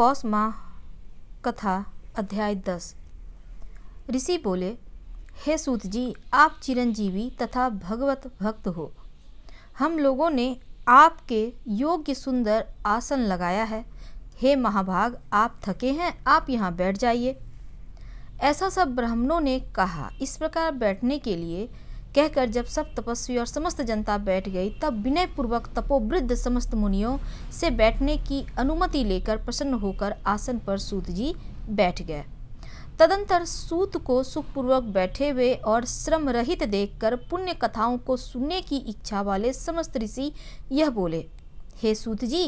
माह कथा अध्याय दस ऋषि बोले हे सूत जी आप चिरंजीवी तथा भगवत भक्त हो हम लोगों ने आपके योग्य सुंदर आसन लगाया है हे महाभाग आप थके हैं आप यहाँ बैठ जाइए ऐसा सब ब्राह्मणों ने कहा इस प्रकार बैठने के लिए कहकर जब सब तपस्वी और समस्त जनता बैठ गई तब विनय पूर्वक तपोवृद्ध समस्त मुनियों से बैठने की अनुमति लेकर प्रसन्न होकर आसन पर सूत जी बैठ गए तदंतर सूत को सुखपूर्वक बैठे हुए और श्रम रहित देखकर पुण्य कथाओं को सुनने की इच्छा वाले समस्त ऋषि यह बोले हे सूत जी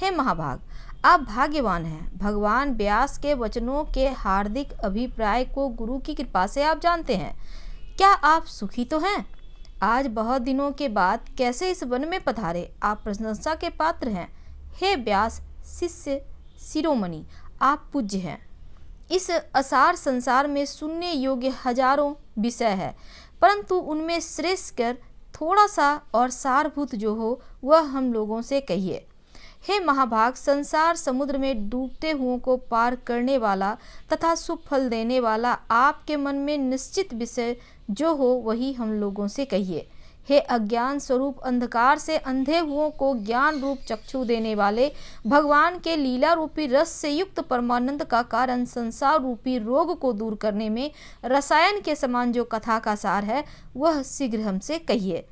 हे महाभाग आप भाग्यवान हैं भगवान व्यास के वचनों के हार्दिक अभिप्राय को गुरु की कृपा से आप जानते हैं क्या आप सुखी तो हैं आज बहुत दिनों के बाद कैसे इस वन में पधारे आप प्रशंसा के पात्र हैं हे व्यास शिष्य शिरोमणि आप पूज्य हैं इस असार संसार में सुनने योग्य हजारों विषय है परंतु उनमें श्रेष्ठ कर थोड़ा सा और सारभूत जो हो वह हम लोगों से कहिए हे महाभाग संसार समुद्र में डूबते हुओं को पार करने वाला तथा सुफल देने वाला आपके मन में निश्चित विषय जो हो वही हम लोगों से कहिए हे अज्ञान स्वरूप अंधकार से अंधे हुओं को ज्ञान रूप चक्षु देने वाले भगवान के लीला रूपी रस से युक्त परमानंद का कारण संसार रूपी रोग को दूर करने में रसायन के समान जो कथा का सार है वह शीघ्र हमसे कहिए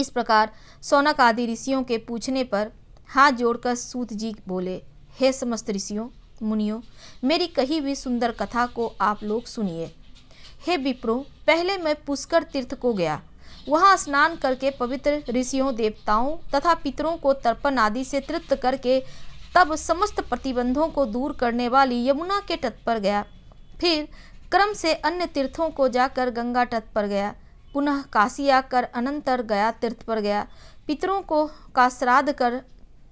इस प्रकार सोनक आदि ऋषियों के पूछने पर हाथ जोड़कर सूत जी बोले हे समस्त ऋषियों मुनियों मेरी कही हुई सुंदर कथा को आप लोग सुनिए हे विप्रो पहले मैं पुष्कर तीर्थ को गया वहाँ स्नान करके पवित्र ऋषियों देवताओं तथा पितरों को तर्पण आदि से तृप्त करके तब समस्त प्रतिबंधों को दूर करने वाली यमुना के तट पर गया फिर क्रम से अन्य तीर्थों को जाकर गंगा तट पर गया पुनः काशी आकर अनंतर गया तीर्थ पर गया पितरों को का श्राद्ध कर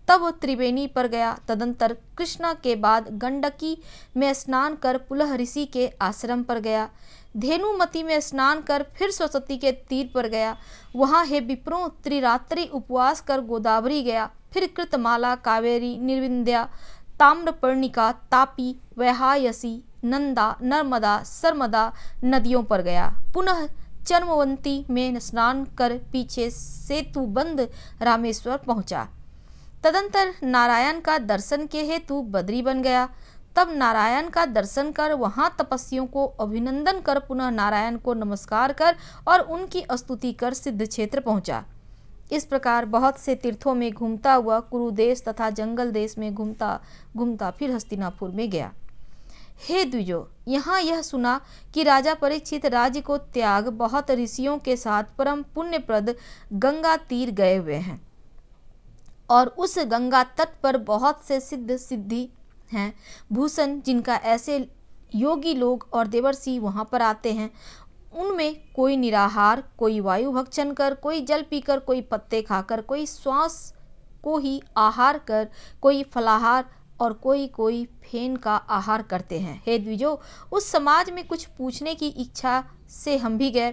तब त्रिवेणी पर गया तदंतर कृष्णा के बाद गंडकी में स्नान कर पुलह ऋषि के आश्रम पर गया धेनुमति में स्नान कर फिर सरस्वती के तीर पर गया वहाँ हे विप्रो त्रिरात्रि उपवास कर गोदावरी गया फिर कृतमाला कावेरी निर्विंद्या ताम्रपर्णिका तापी वैहायसी नंदा नर्मदा सर्मदा नदियों पर गया पुनः चर्मवंती में स्नान कर पीछे सेतुबंद रामेश्वर पहुँचा तदंतर नारायण का दर्शन के हेतु बद्री बन गया तब नारायण का दर्शन कर वहाँ तपस्वियों को अभिनंदन कर पुनः नारायण को नमस्कार कर और उनकी स्तुति कर सिद्ध क्षेत्र पहुँचा इस प्रकार बहुत से तीर्थों में घूमता हुआ कुरुदेश तथा जंगल देश में घूमता घूमता फिर हस्तिनापुर में गया हे द्विजो यहाँ यह सुना कि राजा परीक्षित राज्य को त्याग बहुत ऋषियों के साथ परम पुण्यप्रद गंगा तीर गए हुए हैं और उस गंगा तट पर बहुत से सिद्ध सिद्धि हैं भूषण जिनका ऐसे योगी लोग और देवर्षि वहाँ पर आते हैं उनमें कोई निराहार कोई वायु भक्षण कर कोई जल पीकर कोई पत्ते खाकर कोई श्वास को ही आहार कर कोई फलाहार और कोई कोई फेन का आहार करते हैं हे द्विजो उस समाज में कुछ पूछने की इच्छा से हम भी गए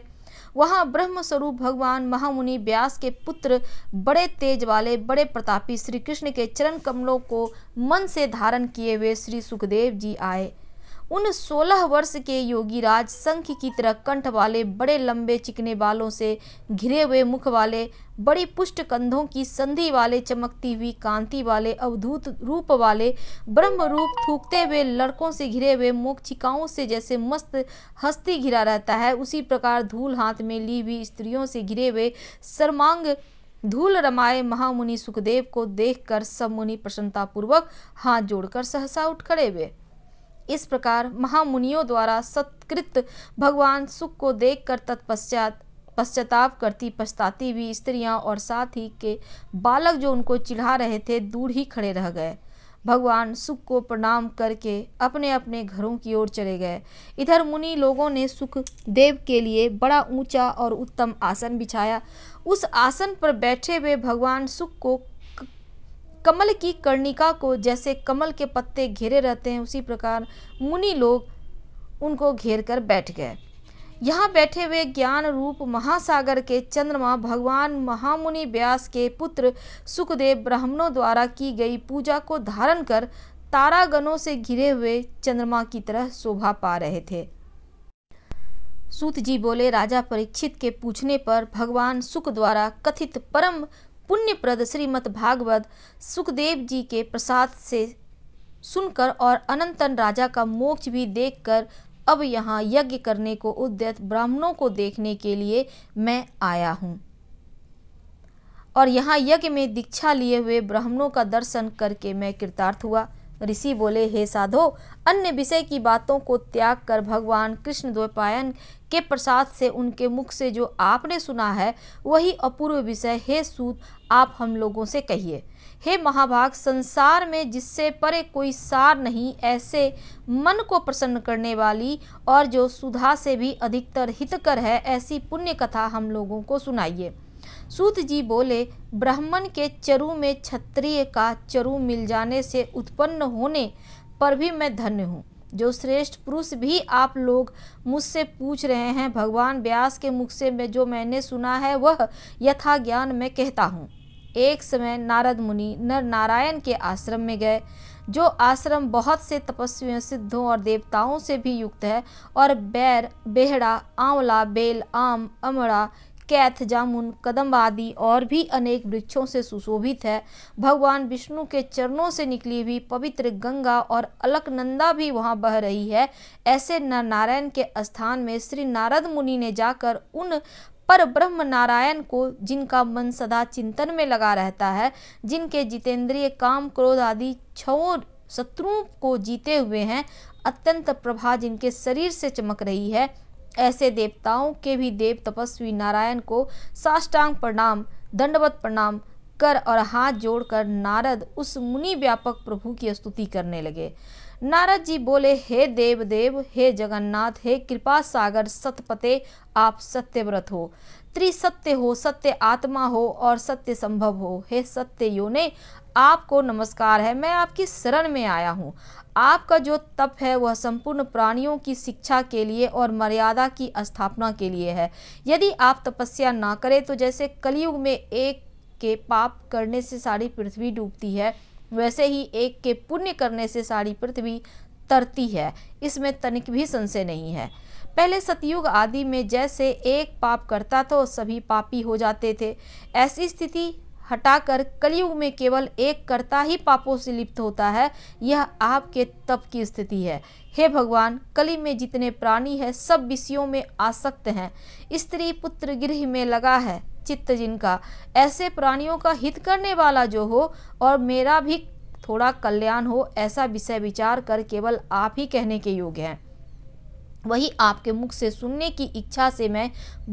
वहां ब्रह्म स्वरूप भगवान महामुनि व्यास के पुत्र बड़े तेज वाले बड़े प्रतापी श्री कृष्ण के चरण कमलों को मन से धारण किए हुए श्री सुखदेव जी आए उन सोलह वर्ष के योगी राज संख की तरह कंठ वाले बड़े लंबे चिकने बालों से घिरे हुए मुख वाले बड़ी पुष्ट कंधों की संधि वाले चमकती हुई कांति वाले अवधूत रूप वाले ब्रह्म रूप थूकते हुए लड़कों से घिरे हुए मोक्षिकाओं से जैसे मस्त हस्ती घिरा रहता है उसी प्रकार धूल हाथ में ली हुई स्त्रियों से घिरे हुए सर्मांग धूल रमाए महामुनि सुखदेव को देखकर सब मुनि प्रसन्नतापूर्वक हाथ जोड़कर सहसा उठ खड़े हुए इस प्रकार महामुनियों द्वारा सत्कृत भगवान सुख को देखकर तत्पश्चात पश्चाताप करती पछताती भी स्त्रियां और साथ ही के बालक जो उनको चिढ़ा रहे थे दूर ही खड़े रह गए भगवान सुख को प्रणाम करके अपने अपने घरों की ओर चले गए इधर मुनि लोगों ने सुख देव के लिए बड़ा ऊंचा और उत्तम आसन बिछाया उस आसन पर बैठे हुए भगवान सुख को कमल की कर्णिका को जैसे कमल के पत्ते घेरे रहते हैं उसी प्रकार मुनि लोग उनको घेर कर बैठ गए यहाँ बैठे हुए ज्ञान रूप महासागर के चंद्रमा भगवान महामुनि व्यास के पुत्र सुखदेव ब्राह्मणों द्वारा की गई पूजा को धारण कर तारागणों से घिरे हुए चंद्रमा की तरह शोभा पा रहे थे सूत जी बोले राजा परीक्षित के पूछने पर भगवान सुख द्वारा कथित परम पुण्यप्रद श्रीमद भागवत सुखदेव जी के प्रसाद से सुनकर और अनंतन राजा का मोक्ष भी देखकर अब यहाँ यज्ञ करने को उद्यत ब्राह्मणों को देखने के लिए मैं आया हूँ और यहाँ यज्ञ में दीक्षा लिए हुए ब्राह्मणों का दर्शन करके मैं कृतार्थ हुआ ऋषि बोले हे साधो अन्य विषय की बातों को त्याग कर भगवान कृष्ण द्वैपायन के प्रसाद से उनके मुख से जो आपने सुना है वही अपूर्व विषय हे सूत आप हम लोगों से कहिए हे महाभाग संसार में जिससे परे कोई सार नहीं ऐसे मन को प्रसन्न करने वाली और जो सुधा से भी अधिकतर हितकर है ऐसी पुण्य कथा हम लोगों को सुनाइए सूत जी बोले ब्राह्मण के चरु में क्षत्रिय का चरु मिल जाने से उत्पन्न होने पर भी मैं धन्य हूँ जो श्रेष्ठ पुरुष भी आप लोग मुझसे पूछ रहे हैं भगवान व्यास के मुख से मैं जो मैंने सुना है वह यथा ज्ञान मैं कहता हूँ एक समय नारद मुनि नर नारायण के आश्रम में गए जो आश्रम बहुत से तपस्वियों सिद्धों और देवताओं से भी युक्त है और बैर बेहड़ा आंवला बेल आम अमड़ा कैथ जामुन कदम आदि और भी अनेक वृक्षों से सुशोभित है भगवान विष्णु के चरणों से निकली हुई पवित्र गंगा और अलकनंदा भी वहाँ बह रही है ऐसे नारायण के स्थान में श्री नारद मुनि ने जाकर उन पर ब्रह्म नारायण को जिनका मन सदा चिंतन में लगा रहता है जिनके जितेंद्रिय काम क्रोध आदि छो शत्रुओं को जीते हुए हैं अत्यंत प्रभा जिनके शरीर से चमक रही है ऐसे देवताओं के भी देव तपस्वी नारायण को साष्टांग प्रणाम दंडवत प्रणाम कर और हाथ जोड़कर नारद उस मुनि व्यापक प्रभु की स्तुति करने लगे नारद जी बोले हे देव देव हे जगन्नाथ हे कृपा सागर सतपते आप सत्यव्रत हो त्रिसत्य हो सत्य आत्मा हो और सत्य संभव हो हे सत्य योने आपको नमस्कार है मैं आपकी शरण में आया हूँ आपका जो तप है वह संपूर्ण प्राणियों की शिक्षा के लिए और मर्यादा की स्थापना के लिए है यदि आप तपस्या ना करें तो जैसे कलयुग में एक के पाप करने से सारी पृथ्वी डूबती है वैसे ही एक के पुण्य करने से सारी पृथ्वी तरती है इसमें तनिक भी संशय नहीं है पहले सतयुग आदि में जैसे एक पाप करता तो सभी पापी हो जाते थे ऐसी स्थिति हटाकर कलयुग में केवल एक कर्ता ही पापों से लिप्त होता है यह आपके तप की स्थिति है हे भगवान कली में जितने प्राणी हैं सब विषयों में आसक्त हैं स्त्री पुत्र गृह में लगा है चित्त जिनका ऐसे प्राणियों का हित करने वाला जो हो और मेरा भी थोड़ा कल्याण हो ऐसा विषय विचार कर केवल आप ही कहने के योग्य हैं वही आपके मुख से सुनने की इच्छा से मैं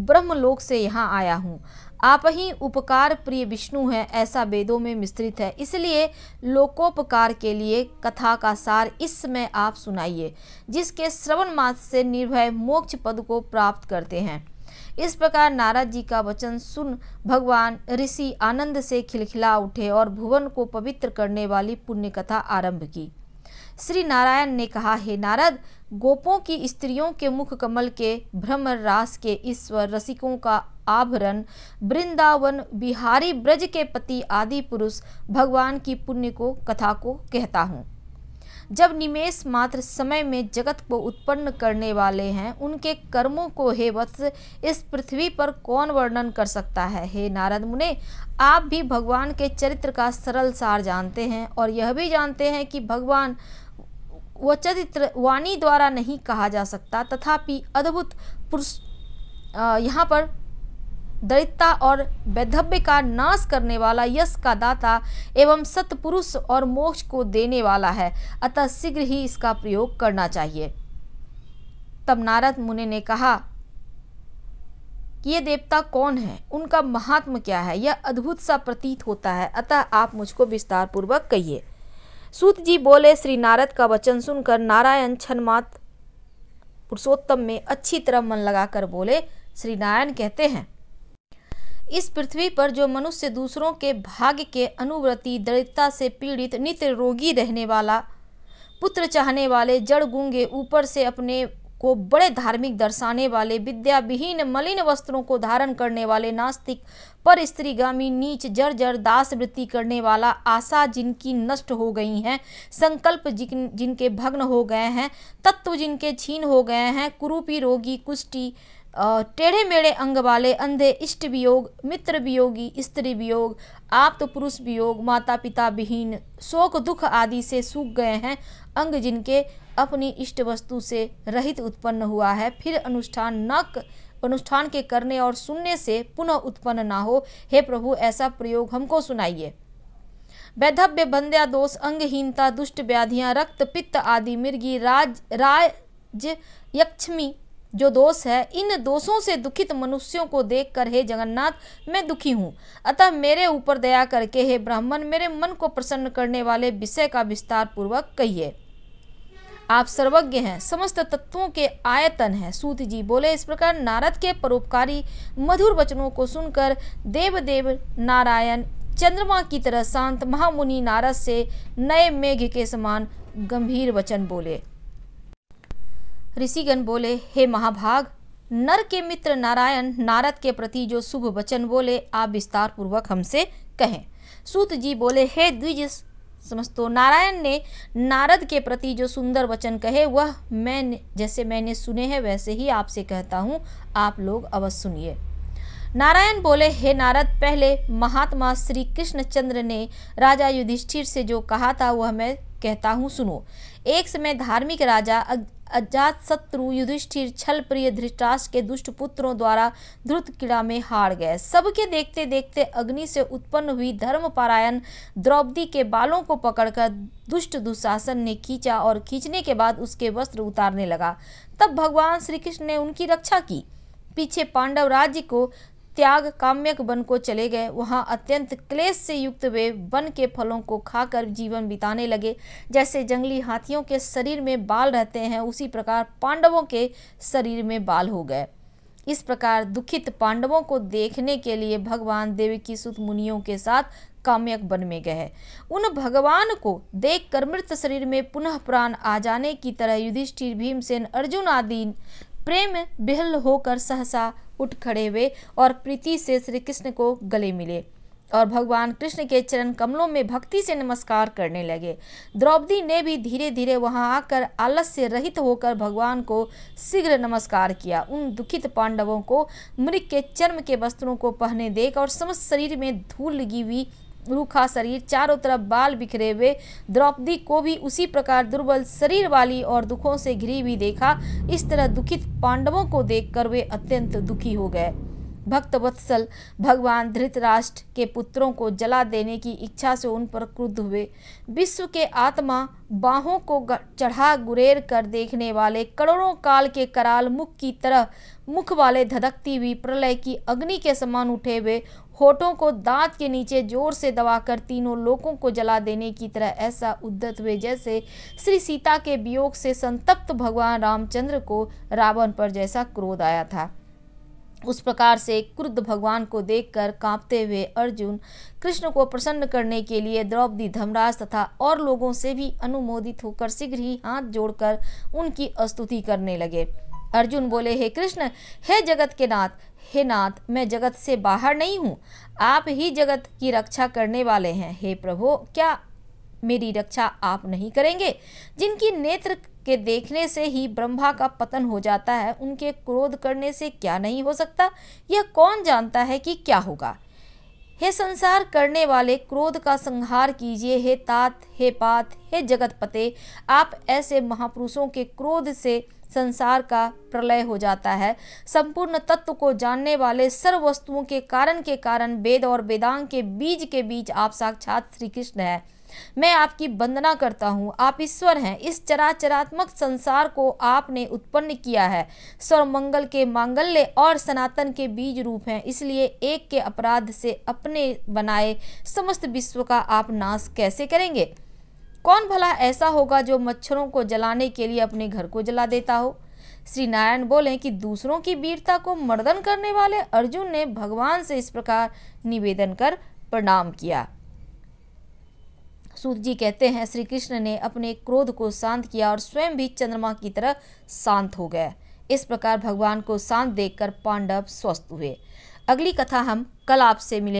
ब्रह्मलोक से यहाँ आया हूँ आप ही उपकार प्रिय विष्णु हैं ऐसा वेदों में मिश्रित है इसलिए लोकोपकार के लिए कथा का सार इस समय आप सुनाइए जिसके श्रवण मात्र से निर्भय मोक्ष पद को प्राप्त करते हैं इस प्रकार नारद जी का वचन सुन भगवान ऋषि आनंद से खिलखिला उठे और भुवन को पवित्र करने वाली पुण्य कथा आरंभ की श्री नारायण ने कहा हे नारद गोपों की स्त्रियों के मुख कमल के भ्रमर रास के ईश्वर रसिकों का आभरण वृंदावन बिहारी ब्रज के पति आदि पुरुष भगवान की पुण्य को कथा को कहता हूँ जब निमेश मात्र समय में जगत को उत्पन्न करने वाले हैं उनके कर्मों को हे वत्स इस पृथ्वी पर कौन वर्णन कर सकता है हे नारद मुने आप भी भगवान के चरित्र का सरल सार जानते हैं और यह भी जानते हैं कि भगवान वह चरित्र वाणी द्वारा नहीं कहा जा सकता तथापि अद्भुत पुरुष यहाँ पर दरिद्रता और वैधव्य का नाश करने वाला यश का दाता एवं सतपुरुष और मोक्ष को देने वाला है अतः शीघ्र ही इसका प्रयोग करना चाहिए तब नारद मुनि ने कहा कि ये देवता कौन है उनका महात्म क्या है यह अद्भुत सा प्रतीत होता है अतः आप मुझको विस्तार पूर्वक कहिए सूत जी बोले श्री नारद का वचन सुनकर नारायण क्षणमात पुरुषोत्तम में अच्छी तरह मन लगाकर बोले श्री नारायण कहते हैं इस पृथ्वी पर जो मनुष्य दूसरों के भाग्य के अनुव्रति दरिद्रता से पीड़ित नित्य रोगी रहने वाला पुत्र चाहने वाले जड़ गूंगे ऊपर से अपने को बड़े धार्मिक दर्शाने वाले विद्या विहीन मलिन वस्त्रों को धारण करने वाले नास्तिक पर स्त्रीगामी नीच जर जर दास वृत्ति करने वाला आशा जिनकी नष्ट हो गई हैं संकल्प जिन जिनके भग्न हो गए हैं तत्व जिनके छीन हो गए हैं कुरूपी रोगी कुष्टि टेढ़े मेढ़े अंग वाले अंधे इष्ट वियोग मित्र वियोगी स्त्री वियोग आप तो पुरुष वियोग माता पिता विहीन शोक दुख आदि से सूख गए हैं अंग जिनके अपनी इष्ट वस्तु से रहित उत्पन्न हुआ है फिर अनुष्ठान न अनुष्ठान के करने और सुनने से पुनः उत्पन्न ना हो हे प्रभु ऐसा प्रयोग हमको सुनाइए वैधव्य बंध्या दोष अंगहीनता दुष्ट व्याधियाँ रक्त पित्त आदि मिर्गी राज राज यक्ष्मी जो दोष है इन दोषों से दुखित मनुष्यों को देखकर हे जगन्नाथ मैं दुखी हूँ अतः मेरे ऊपर दया करके हे ब्राह्मण मेरे मन को प्रसन्न करने वाले विषय का विस्तार पूर्वक कहिए आप सर्वज्ञ हैं समस्त तत्वों के आयतन हैं सूत जी बोले इस प्रकार नारद के परोपकारी मधुर वचनों को सुनकर देवदेव नारायण चंद्रमा की तरह शांत महामुनि नारद से नए मेघ के समान गंभीर वचन बोले ऋषिगण बोले हे महाभाग नर के मित्र नारायण नारद के प्रति जो शुभ वचन बोले आप विस्तार पूर्वक हमसे कहें सूत जी बोले हे द्विज समस्तो नारायण ने नारद के प्रति जो सुंदर वचन कहे वह मैंने जैसे मैंने सुने हैं वैसे ही आपसे कहता हूँ आप लोग अवश्य सुनिए नारायण बोले हे नारद पहले महात्मा श्री कृष्णचंद्र ने राजा युधिष्ठिर से जो कहा था वह मैं कहता हूँ सुनो एक समय धार्मिक राजा अजात शत्रु युधिष्ठिर छल प्रिय धृष्टास के दुष्ट पुत्रों द्वारा ध्रुत क्रीड़ा में हार गए सबके देखते देखते अग्नि से उत्पन्न हुई धर्मपरायण द्रौपदी के बालों को पकड़कर दुष्ट दुशासन ने खींचा और खींचने के बाद उसके वस्त्र उतारने लगा तब भगवान श्री कृष्ण ने उनकी रक्षा की पीछे पांडव राज्य को त्याग काम्यक वन को चले गए वहाँ अत्यंत क्लेश से युक्त वे वन के फलों को खाकर जीवन बिताने लगे जैसे जंगली हाथियों के शरीर में बाल रहते हैं उसी प्रकार पांडवों के शरीर में बाल हो गए इस प्रकार दुखित पांडवों को देखने के लिए भगवान देवकी सुत मुनियों के साथ काम्यक वन में गए उन भगवान को देखकर मृत शरीर में पुनः प्राण आ जाने की तरह युधिष्ठिर भीमसेन अर्जुन आदि प्रेम बिहल होकर सहसा उठ खड़े हुए और प्रीति से श्री कृष्ण को गले मिले और भगवान कृष्ण के चरण कमलों में भक्ति से नमस्कार करने लगे द्रौपदी ने भी धीरे धीरे वहां आकर आलस से रहित होकर भगवान को शीघ्र नमस्कार किया उन दुखित पांडवों को मृग के चर्म के वस्त्रों को पहने देख और समस्त शरीर में धूल लगी हुई रूखा शरीर चारों तरफ बाल बिखरे हुए द्रौपदी को भी उसी प्रकार दुर्बल शरीर वाली और दुखों से घिरी हुई देखा इस तरह दुखित पांडवों को देखकर वे अत्यंत दुखी हो गए भक्त वत्सल भगवान धृतराष्ट्र के पुत्रों को जला देने की इच्छा से उन पर क्रुद्ध हुए विश्व के आत्मा बाहों को चढ़ा गुरेर कर देखने वाले करोड़ों काल के कराल मुख की तरह मुख वाले धधकती हुई प्रलय की अग्नि के समान उठे हुए होठों को दांत के नीचे जोर से दबाकर तीनों लोगों को जला देने की तरह ऐसा उद्दत हुए जैसे श्री सीता के वियोग से संतप्त भगवान रामचंद्र को रावण पर जैसा क्रोध आया था उस प्रकार से क्रुद्ध भगवान को देखकर कांपते हुए अर्जुन कृष्ण को प्रसन्न करने के लिए द्रौपदी धमराज तथा और लोगों से भी अनुमोदित होकर शीघ्र ही हाथ जोड़कर उनकी स्तुति करने लगे अर्जुन बोले हे कृष्ण हे जगत के नाथ हे नाथ मैं जगत से बाहर नहीं हूँ आप ही जगत की रक्षा करने वाले हैं हे प्रभु क्या मेरी रक्षा आप नहीं करेंगे जिनकी नेत्र के देखने से ही ब्रह्मा का पतन हो जाता है उनके क्रोध करने से क्या नहीं हो सकता यह कौन जानता है कि क्या होगा हे संसार करने वाले क्रोध का संहार कीजिए हे तात हे पात हे जगत पते आप ऐसे महापुरुषों के क्रोध से संसार का प्रलय हो जाता है संपूर्ण तत्व को जानने वाले सर्व वस्तुओं के कारण के कारण वेद और वेदांग के बीज के बीच आप साक्षात श्री कृष्ण है मैं आपकी वंदना करता हूँ आप ईश्वर हैं इस चराचरात्मक संसार को आपने उत्पन्न किया है स्वर मंगल के मांगल्य और सनातन के बीज रूप हैं इसलिए एक के अपराध से अपने बनाए समस्त विश्व का आप नाश कैसे करेंगे कौन भला ऐसा होगा जो मच्छरों को जलाने के लिए अपने घर को जला देता हो श्री नारायण बोले कि दूसरों की वीरता को मर्दन करने वाले अर्जुन ने भगवान से इस प्रकार निवेदन कर प्रणाम किया सूत जी कहते हैं श्री कृष्ण ने अपने क्रोध को शांत किया और स्वयं भी चंद्रमा की तरह शांत हो गए इस प्रकार भगवान को शांत देखकर पांडव स्वस्थ हुए अगली कथा हम कल आपसे मिले